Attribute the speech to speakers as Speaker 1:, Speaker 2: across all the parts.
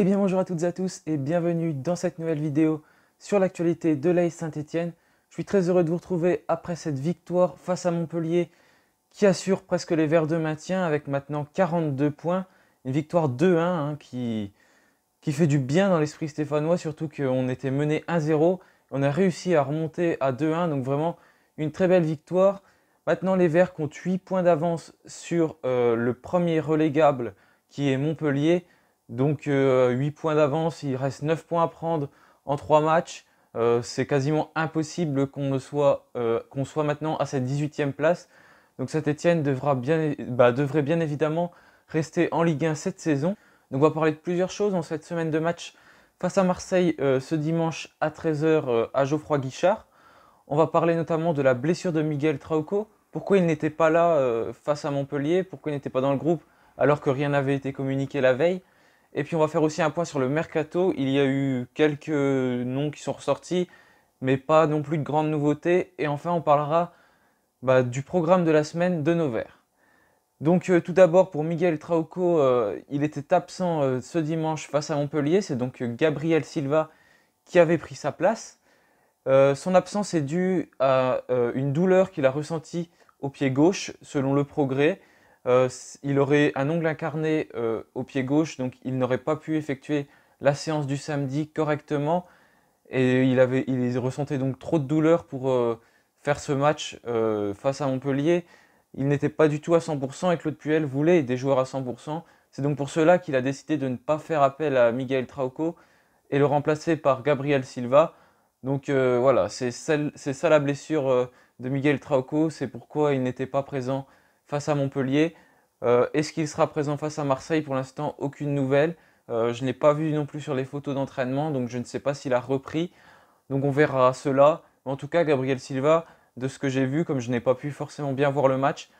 Speaker 1: Eh bien bonjour à toutes et à tous et bienvenue dans cette nouvelle vidéo sur l'actualité de l'AS Saint-Etienne. Je suis très heureux de vous retrouver après cette victoire face à Montpellier qui assure presque les verts de maintien avec maintenant 42 points. Une victoire 2-1 hein, qui, fait du bien dans l'esprit stéphanois, surtout qu'on était mené 1-0. On a réussi à remonter à 2-1, donc vraiment une très belle victoire. Maintenant, les Verts comptent 8 points d'avance sur euh, le premier relégable qui est Montpellier. Donc 8 euh, points d'avance, il reste 9 points à prendre en 3 matchs. Euh, c'est quasiment impossible euh, qu'on soit, maintenant à cette 18e place. Donc saint Etienne bah, devrait bien évidemment rester en Ligue 1 cette saison. Donc on va parler de plusieurs choses en cette semaine de match face à Marseille ce dimanche à 13h à Geoffroy Guichard. On va parler notamment de la blessure de Miguel Trauco, pourquoi il n'était pas là face à Montpellier, pourquoi il n'était pas dans le groupe alors que rien n'avait été communiqué la veille. Et puis on va faire aussi un point sur le mercato. Il y a eu quelques noms qui sont ressortis, mais pas non plus de grandes nouveautés. Et enfin, on parlera bah, du programme de la semaine de nos verts. Donc euh, tout d'abord pour Miguel Trauco, euh, il était absent euh, ce dimanche face à Montpellier, c'est donc Gabriel Silva qui avait pris sa place. son absence est due à une douleur qu'il a ressentie au pied gauche, selon le progrès. Euh, il aurait un ongle incarné euh, au pied gauche, donc il n'aurait pas pu effectuer la séance du samedi correctement. Et il, avait, il ressentait donc trop de douleur pour euh, faire ce match face à Montpellier. Il n'était pas du tout à 100% et Claude Puel voulait des joueurs à 100%. C'est donc pour cela qu'il a décidé de ne pas faire appel à Miguel Trauco et le remplacer par Gabriel Silva. Donc voilà, c'est ça la blessure de Miguel Trauco, c'est pourquoi il n'était pas présent face à Montpellier. Euh, est-ce qu'il sera présent face à Marseille Pour l'instant, aucune nouvelle. Euh, je n'ai pas vu non plus sur les photos d'entraînement, donc je ne sais pas s'il a repris. Donc on verra cela. En tout cas, Gabriel Silva, de ce que j'ai vu, comme je n'ai pas pu forcément bien voir le match,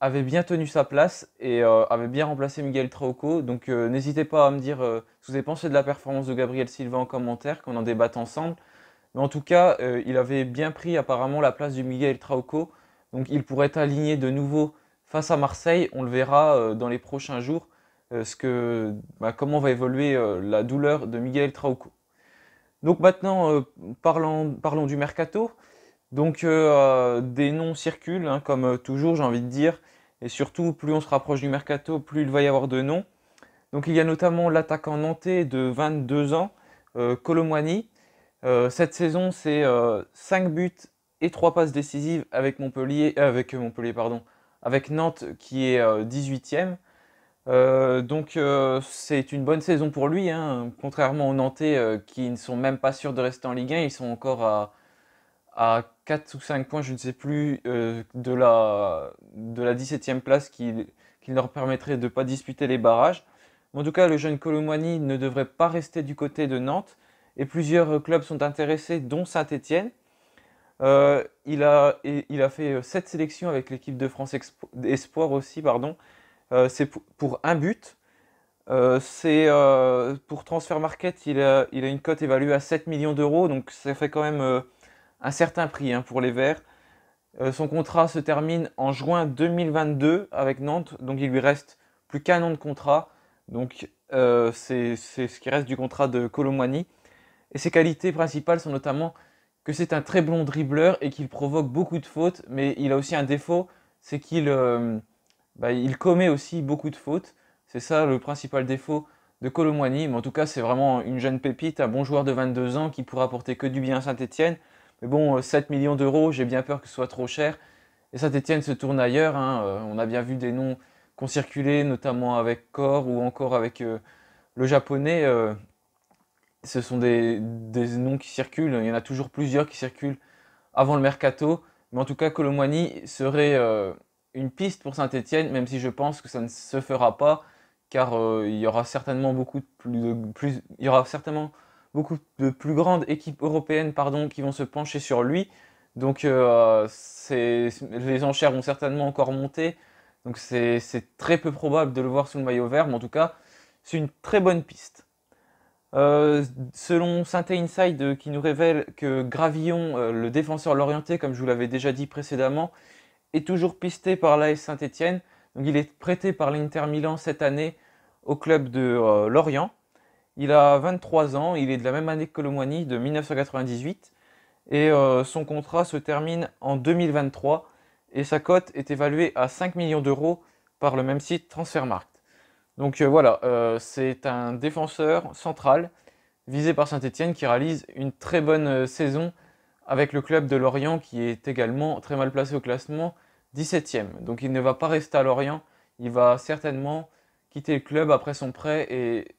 Speaker 1: avait bien tenu sa place et euh, avait bien remplacé Miguel Trauco. Donc n'hésitez pas à me dire ce que vous avez pensé de la performance de Gabriel Silva en commentaire, qu'on en débatte ensemble. Mais en tout cas, il avait bien pris apparemment la place du Miguel Trauco. Donc il pourrait aligner de nouveau face à Marseille, on le verra euh, dans les prochains jours, euh, ce que, bah, comment va évoluer euh, la douleur de Miguel Trauco. Donc maintenant, parlons, du mercato. Donc des noms circulent, hein, comme toujours j'ai envie de dire, et surtout plus on se rapproche du mercato, plus il va y avoir de noms. Donc il y a notamment l'attaquant nantais de 22 ans, euh, cette saison, c'est 5 buts et 3 passes décisives avec Montpellier, avec Montpellier pardon, avec Nantes qui est 18e. Euh, euh, donc euh, c'est une bonne saison pour lui, hein. contrairement aux Nantais qui ne sont même pas sûrs de rester en Ligue 1, ils sont encore à, 4 ou 5 points, je ne sais plus, de, la, de la 17e place qui, leur permettrait de ne pas disputer les barrages. en tout cas, le jeune Colomani ne devrait pas rester du côté de Nantes et plusieurs clubs sont intéressés, dont saint étienne euh, il, a, il, a, fait 7 euh, sélections avec l'équipe de France Espoir aussi, pardon. Euh, c'est pour, un but. c'est pour Transfer Market, il a, une cote évaluée à 7 millions d'euros, donc ça fait quand même un certain prix hein, pour les Verts. son contrat se termine en juin 2022 avec Nantes, donc il lui reste plus qu'un an de contrat. Donc c'est ce qui reste du contrat de Colomwani. Et ses qualités principales sont notamment que c'est un très bon dribbleur et qu'il provoque beaucoup de fautes, mais il a aussi un défaut, c'est qu'il euh, bah, commet aussi beaucoup de fautes. C'est ça le principal défaut de Colomwani, mais en tout cas c'est vraiment une jeune pépite, un bon joueur de 22 ans qui pourra apporter que du bien à Saint-Etienne. Mais bon, 7 euh, millions d'euros, j'ai bien peur que ce soit trop cher. Et Saint-Etienne se tourne ailleurs, hein. euh, on a bien vu des noms qu'on circulé, notamment avec Cor ou encore avec le japonais ce sont des, noms qui circulent. Il y en a toujours plusieurs qui circulent avant le mercato. Mais en tout cas, Colomboigny serait euh, une piste pour Saint-Etienne, même si je pense que ça ne se fera pas, car euh, il y aura certainement beaucoup de plus, il y aura certainement beaucoup de plus grandes équipes européennes pardon, qui vont se pencher sur lui. Donc euh, les enchères vont certainement encore monter. Donc c'est très peu probable de le voir sous le maillot vert, mais en tout cas, c'est une très bonne piste. Euh, selon Synthé Inside euh, qui nous révèle que Gravillon, euh, le défenseur l'orienté, comme je vous l'avais déjà dit précédemment, est toujours pisté par l'AS Saint-Etienne. Donc il est prêté par l'Inter Milan cette année au club de Lorient. Il a 23 ans, il est de la même année que moigny de 1998. Et son contrat se termine en 2023 et sa cote est évaluée à 5 millions d'euros par le même site Transfermarkt. Donc euh, voilà, euh, c'est un défenseur central visé par Saint-Etienne qui réalise une très bonne euh, saison avec le club de Lorient qui est également très mal placé au classement, 17ème. Donc il ne va pas rester à Lorient, il va certainement quitter le club après son prêt et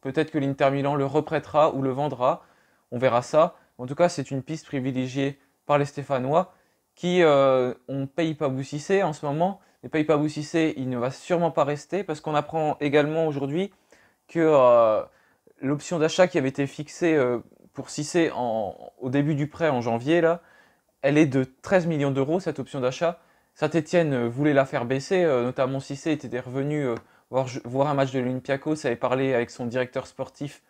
Speaker 1: peut-être que l'Inter Milan le reprêtera ou le vendra, on verra ça. En tout cas, c'est une piste privilégiée par les Stéphanois qui ont on paye pas Boussissé en ce moment ne paye pas Cissé, il ne va sûrement pas rester parce qu'on apprend également aujourd'hui que euh, l'option d'achat qui avait été fixée euh, pour Cissé au début du prêt en janvier, là, elle est de 13 millions d'euros, cette option d'achat. Saint-Etienne euh, voulait la faire baisser, notamment Cissé était revenu voir, voir, un match de l'Olympiakos, avait parlé avec son directeur sportif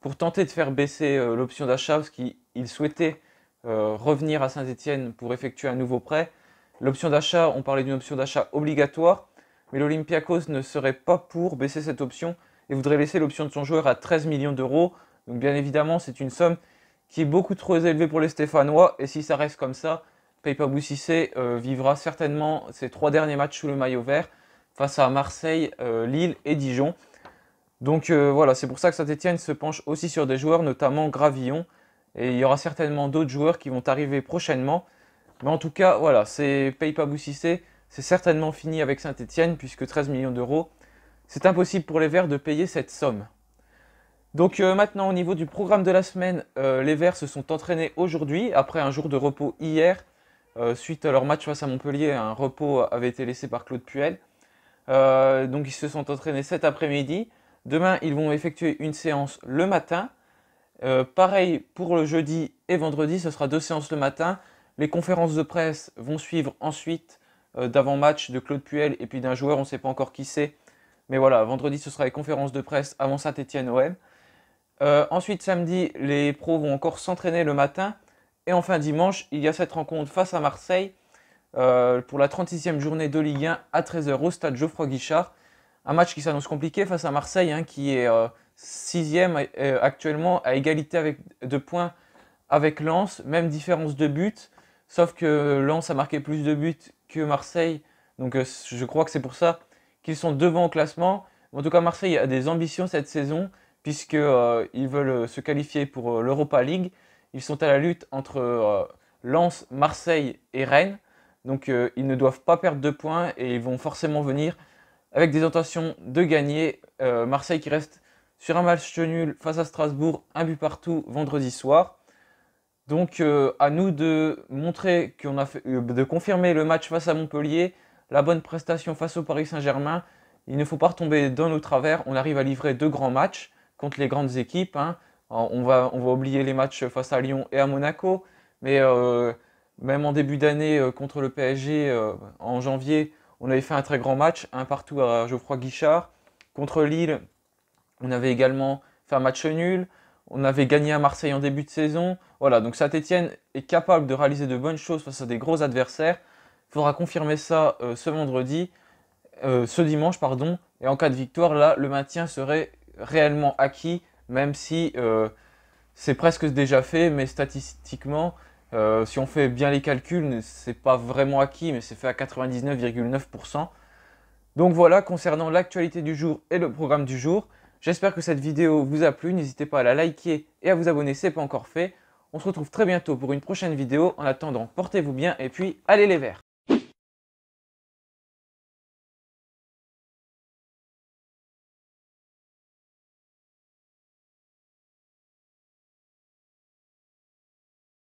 Speaker 1: pour tenter de faire baisser l'option d'achat parce qu'il souhaitait revenir à saint étienne pour effectuer un nouveau prêt. L'option d'achat, on parlait d'une option d'achat obligatoire, mais l'Olympiakos ne serait pas pour baisser cette option et voudrait laisser l'option de son joueur à 13 millions d'euros. Donc bien évidemment, c'est une somme qui est beaucoup trop élevée pour les Stéphanois et si ça reste comme ça, Peipa Boussissé euh, vivra certainement ses trois derniers matchs sous le maillot vert face à Marseille, euh, Lille et Dijon. Donc euh, voilà, c'est pour ça que Saint-Etienne se penche aussi sur des joueurs, notamment Gravillon. Et il y aura certainement d'autres joueurs qui vont arriver prochainement. Mais en tout cas, voilà, c'est paye pas Boussissé. C'est certainement fini avec Saint-Etienne, puisque 13 millions d'euros, c'est impossible pour les Verts de payer cette somme. Donc euh, maintenant, au niveau du programme de la semaine, euh, les Verts se sont entraînés aujourd'hui, après un jour de repos hier, euh, suite à leur match face à Montpellier. Un repos avait été laissé par Claude Puel. donc ils se sont entraînés cet après-midi. Demain, ils vont effectuer une séance le matin. pareil pour le jeudi et vendredi, ce sera deux séances le matin. Les conférences de presse vont suivre ensuite euh, d'avant-match de Claude Puel et puis d'un joueur, on ne sait pas encore qui c'est. Mais voilà, vendredi, ce sera les conférences de presse avant saint etienne om euh, ensuite, samedi, les pros vont encore s'entraîner le matin. Et enfin, dimanche, il y a cette rencontre face à Marseille euh, pour la 36e journée de Ligue 1 à 13h au stade Geoffroy Guichard. Un match qui s'annonce compliqué face à Marseille, hein, qui est 6e actuellement à égalité avec, de points avec Lens, même différence de but. Sauf que Lens a marqué plus de buts que Marseille. Donc euh, je crois que c'est pour ça qu'ils sont devant au classement. En tout cas, Marseille a des ambitions cette saison, puisqu'ils euh, veulent euh, se qualifier pour l'Europa League. Ils sont à la lutte entre Lens, Marseille et Rennes. Donc ils ne doivent pas perdre de points et ils vont forcément venir avec des intentions de gagner. Marseille qui reste sur un match nul face à Strasbourg, un but partout vendredi soir. Donc euh, à nous de montrer qu'on a euh, de confirmer le match face à Montpellier, la bonne prestation face au Paris Saint-Germain. Il ne faut pas retomber dans nos travers. On arrive à livrer deux grands matchs contre les grandes équipes. Hein. on, va, oublier les matchs face à Lyon et à Monaco, mais euh, même en début d'année contre le PSG en janvier, on avait fait un très grand match, un partout à Geoffroy Guichard. Contre Lille, on avait également fait un match nul. On avait gagné à Marseille en début de saison. Voilà, donc Saint-Etienne est capable de réaliser de bonnes choses face à des gros adversaires. Il faudra confirmer ça euh, ce vendredi, euh, ce dimanche, pardon. Et en cas de victoire, là, le maintien serait réellement acquis, même si euh, c'est presque déjà fait, mais statistiquement, si on fait bien les calculs, c'est pas vraiment acquis, mais c'est fait à 99,9%. Donc voilà, concernant l'actualité du jour et le programme du jour. J'espère que cette vidéo vous a plu, n'hésitez pas à la liker et à vous abonner si ce n'est pas encore fait. On se retrouve très bientôt pour une prochaine vidéo, en attendant portez-vous bien et puis allez les verts